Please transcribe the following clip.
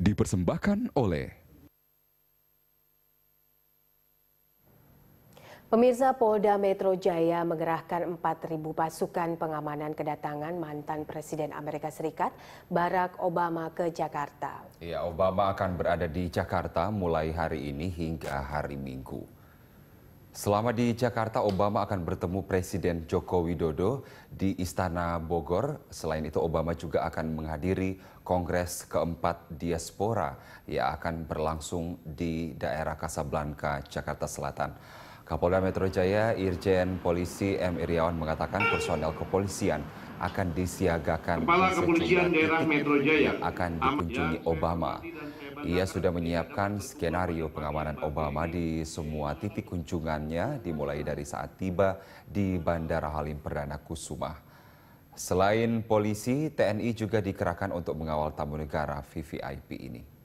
dipersembahkan oleh Pemirsa Polda Metro Jaya mengerahkan 4.000 pasukan pengamanan kedatangan mantan Presiden Amerika Serikat Barack Obama ke Jakarta. Ya, Obama akan berada di Jakarta mulai hari ini hingga hari Minggu. Selama di Jakarta, Obama akan bertemu Presiden Joko Widodo di Istana Bogor. Selain itu, Obama juga akan menghadiri Kongres keempat diaspora yang akan berlangsung di daerah Kasablanka, Jakarta Selatan. Kapolda Metro Jaya, Irjen Polisi M. Iriawan mengatakan personel kepolisian akan disiagakan Kepala di Kepolisian Daerah Metro Jaya yang akan dikunjungi Obama. Ia sudah menyiapkan skenario pengamanan Obama di semua titik kunjungannya dimulai dari saat tiba di Bandara Halim Perdana Kusuma. Selain polisi, TNI juga dikerahkan untuk mengawal tamu negara VVIP ini.